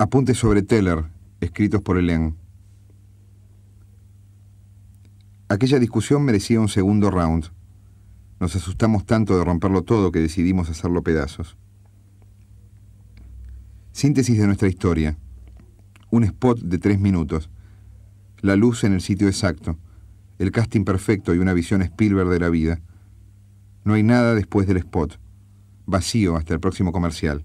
Apuntes sobre Teller, escritos por Helen. Aquella discusión merecía un segundo round. Nos asustamos tanto de romperlo todo que decidimos hacerlo pedazos. Síntesis de nuestra historia. Un spot de tres minutos. La luz en el sitio exacto. El casting perfecto y una visión Spielberg de la vida. No hay nada después del spot. Vacío hasta el próximo comercial.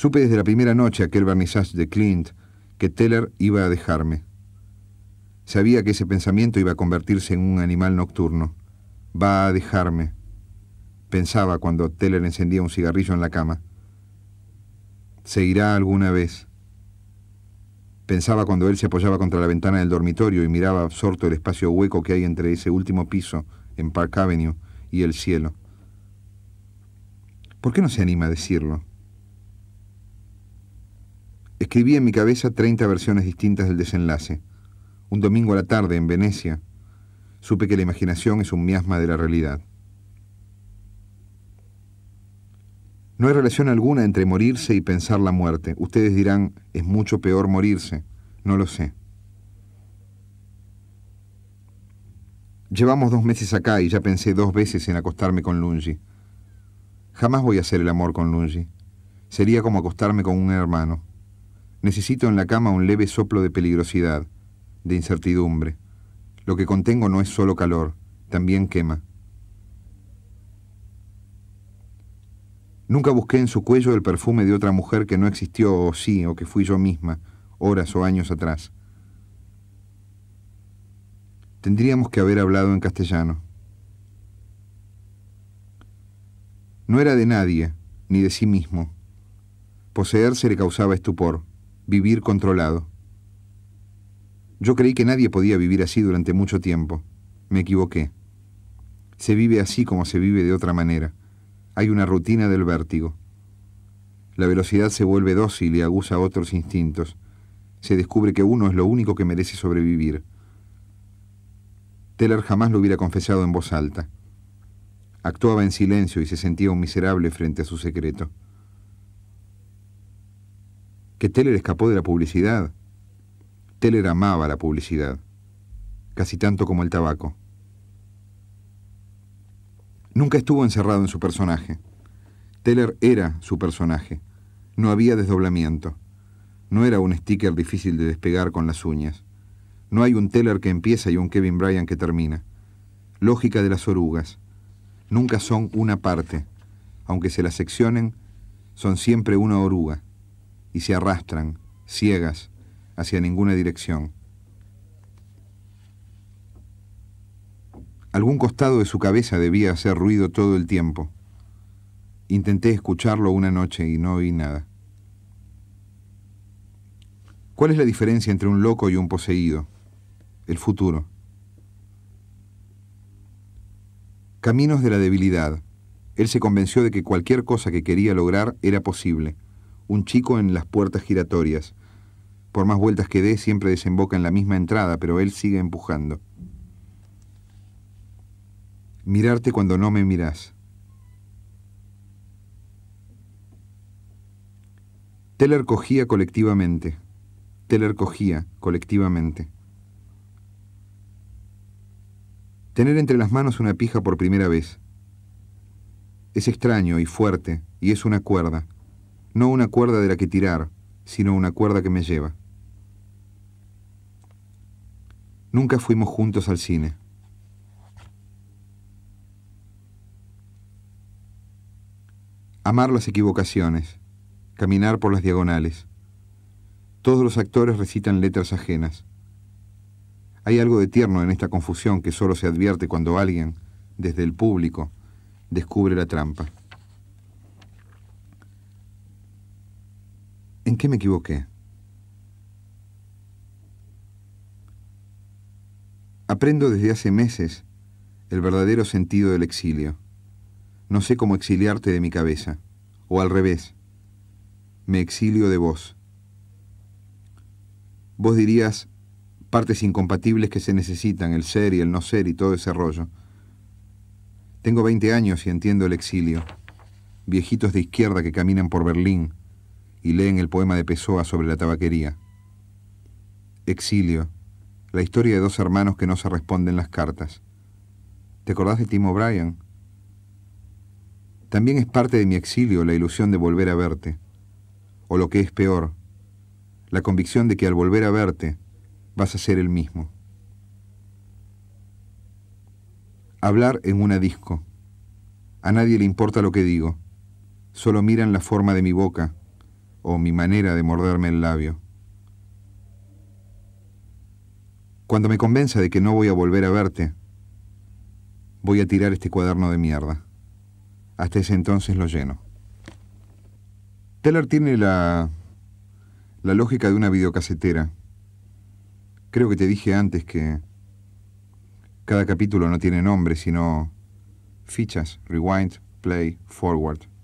Supe desde la primera noche aquel barnizaje de Clint que Teller iba a dejarme. Sabía que ese pensamiento iba a convertirse en un animal nocturno. Va a dejarme, pensaba cuando Teller encendía un cigarrillo en la cama. Se irá alguna vez. Pensaba cuando él se apoyaba contra la ventana del dormitorio y miraba absorto el espacio hueco que hay entre ese último piso en Park Avenue y el cielo. ¿Por qué no se anima a decirlo? Escribí en mi cabeza 30 versiones distintas del desenlace. Un domingo a la tarde, en Venecia, supe que la imaginación es un miasma de la realidad. No hay relación alguna entre morirse y pensar la muerte. Ustedes dirán, es mucho peor morirse. No lo sé. Llevamos dos meses acá y ya pensé dos veces en acostarme con Lungi. Jamás voy a hacer el amor con Lungi. Sería como acostarme con un hermano. Necesito en la cama un leve soplo de peligrosidad, de incertidumbre. Lo que contengo no es solo calor, también quema. Nunca busqué en su cuello el perfume de otra mujer que no existió o sí, o que fui yo misma, horas o años atrás. Tendríamos que haber hablado en castellano. No era de nadie, ni de sí mismo. Poseerse le causaba estupor vivir controlado. Yo creí que nadie podía vivir así durante mucho tiempo. Me equivoqué. Se vive así como se vive de otra manera. Hay una rutina del vértigo. La velocidad se vuelve dócil y agusa otros instintos. Se descubre que uno es lo único que merece sobrevivir. Teller jamás lo hubiera confesado en voz alta. Actuaba en silencio y se sentía un miserable frente a su secreto que Teller escapó de la publicidad. Teller amaba la publicidad, casi tanto como el tabaco. Nunca estuvo encerrado en su personaje. Teller era su personaje. No había desdoblamiento. No era un sticker difícil de despegar con las uñas. No hay un Teller que empieza y un Kevin Bryan que termina. Lógica de las orugas. Nunca son una parte. Aunque se las seccionen, son siempre una oruga y se arrastran, ciegas, hacia ninguna dirección. Algún costado de su cabeza debía hacer ruido todo el tiempo. Intenté escucharlo una noche y no oí nada. ¿Cuál es la diferencia entre un loco y un poseído? El futuro. Caminos de la debilidad. Él se convenció de que cualquier cosa que quería lograr era posible un chico en las puertas giratorias. Por más vueltas que dé, siempre desemboca en la misma entrada, pero él sigue empujando. Mirarte cuando no me mirás. Teller cogía colectivamente. Teller cogía colectivamente. Tener entre las manos una pija por primera vez. Es extraño y fuerte, y es una cuerda no una cuerda de la que tirar, sino una cuerda que me lleva. Nunca fuimos juntos al cine. Amar las equivocaciones, caminar por las diagonales. Todos los actores recitan letras ajenas. Hay algo de tierno en esta confusión que solo se advierte cuando alguien, desde el público, descubre la trampa. ¿En qué me equivoqué? Aprendo desde hace meses el verdadero sentido del exilio. No sé cómo exiliarte de mi cabeza, o al revés, me exilio de vos. Vos dirías partes incompatibles que se necesitan, el ser y el no ser y todo ese rollo. Tengo 20 años y entiendo el exilio. Viejitos de izquierda que caminan por Berlín, y leen el poema de Pessoa sobre la tabaquería. Exilio, la historia de dos hermanos que no se responden las cartas. ¿Te acordás de Tim O'Brien? También es parte de mi exilio la ilusión de volver a verte, o lo que es peor, la convicción de que al volver a verte vas a ser el mismo. Hablar en una disco. A nadie le importa lo que digo, solo miran la forma de mi boca, o mi manera de morderme el labio. Cuando me convenza de que no voy a volver a verte, voy a tirar este cuaderno de mierda. Hasta ese entonces lo lleno. Teller tiene la, la lógica de una videocasetera. Creo que te dije antes que cada capítulo no tiene nombre, sino fichas, rewind, play, forward.